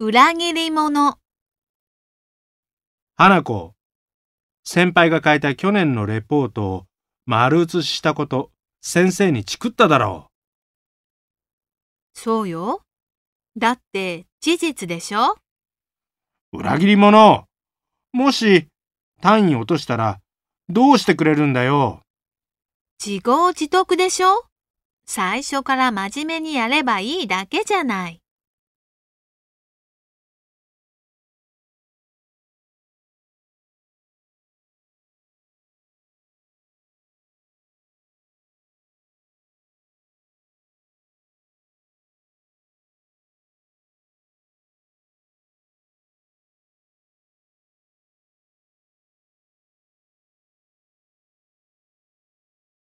裏切り者、花子、先輩が書いた去年のレポートを丸写ししたこと、先生にチクっただろうそうよ。だって事実でしょ裏切り者もし単位落としたらどうしてくれるんだよ。自業自得でしょ最初から真面目にやればいいだけじゃない。